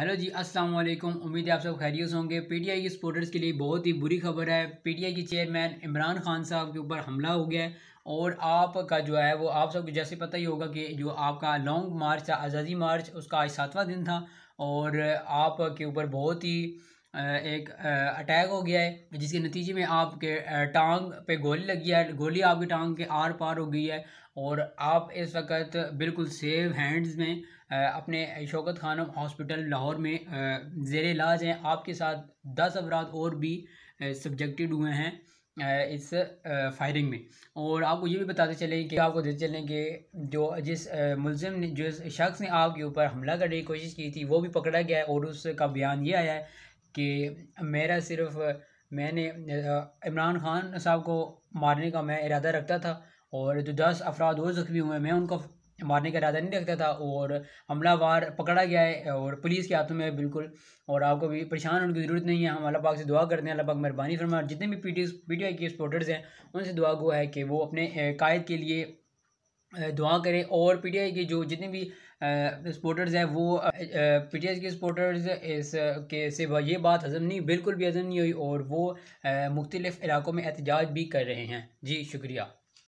hello जी अस्सलाम वालेकुम उम्मीद है आप सब खैरियत होंगे पीटीआई के सपोर्टर्स के लिए बहुत ही बुरी खबर है पीटीआई के चेयरमैन इमरान खान साहब के ऊपर हमला हो गया है और आपका जो है वो आप सबको जैसे पता ही होगा कि जो आपका लॉन्ग मार्च था आज़ादी मार्च उसका आज सातवां दिन था और आपके ऊपर बहुत ही एक अटैक हो गया है जिसके नतीजे में आपके टांग पे गोली लगी है गोली आपकी टांग के आर पार हो गई है और आप इस वक्त बिल्कुल सेव हैंड्स में अपने शौकत खानम हॉस्पिटल लाहौर में जेर इलाज हैं आपके साथ दस अफराद और भी सब्जेक्टेड हुए हैं इस फायरिंग में और आपको ये भी बताते चलें कि आपको देते चलें कि जो जिस मुलिम ने जिस शख्स ने आपके ऊपर हमला करने की कोशिश की थी वो भी पकड़ा गया है और उसका बयान ये आया है कि मेरा सिर्फ मैंने इमरान खान साहब को मारने का मैं इरादा रखता था और जो दस अफराद और जख्मी हुए मैं उनको मारने का इरादा नहीं रखता था और हमलावार पकड़ा गया है और पुलिस के हाथों में बिल्कुल और आपको भी परेशान होने की ज़रूरत नहीं है हम अल्लाह पाक से दुआ करते हैं अल्लाह पाक मेहरबानी फरमा जितने भी P T P T I के सपोर्टर्स हैं उनसे दुआ हुआ है कि वो अपने कायद के लिए दुआ करें और पीटीआई के जो जितने भी सपोर्टर्स हैं वो पीटीआई के सपोर्टर्स इस के से ये बात हजम नहीं बिल्कुल भी हजम नहीं हुई और वो मुख्तलिफ़ इलाकों में एहतजाज भी कर रहे हैं जी शुक्रिया